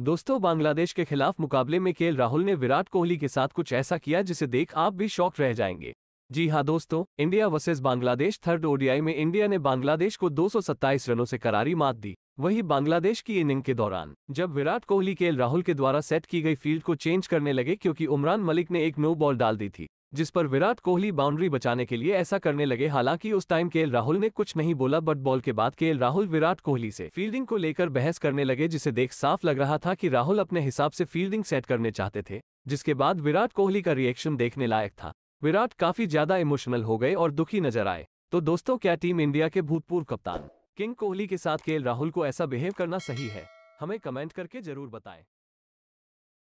दोस्तों बांग्लादेश के खिलाफ मुकाबले में केएल राहुल ने विराट कोहली के साथ कुछ ऐसा किया जिसे देख आप भी शौक रह जाएंगे जी हाँ दोस्तों India versus Bangladesh third ODI में इंडिया ने बांग्लादेश को दो रनों से करारी मात दी वही बांग्लादेश की इनिंग के दौरान जब विराट कोहली के राहुल के द्वारा सेट की गई फील्ड को चेंज करने लगे क्योंकि उमरान मलिक ने एक नो बॉल डाल दी थी जिस पर विराट कोहली बाउंड्री बचाने के लिए ऐसा करने लगे हालांकि उस टाइम केएल राहुल ने कुछ नहीं बोला बट बॉल के बाद केएल राहुल विराट कोहली से फील्डिंग को लेकर बहस करने लगे जिसे देख साफ लग रहा था कि राहुल अपने हिसाब से फील्डिंग सेट करने चाहते थे जिसके बाद विराट कोहली का रिएक्शन देखने लायक था विराट काफी ज्यादा इमोशनल हो गए और दुखी नजर आए तो दोस्तों क्या टीम इंडिया के भूतपूर्व कप्तान किंग कोहली के साथ केएल राहुल को ऐसा बिहेव करना सही है हमें कमेंट करके जरूर बताएं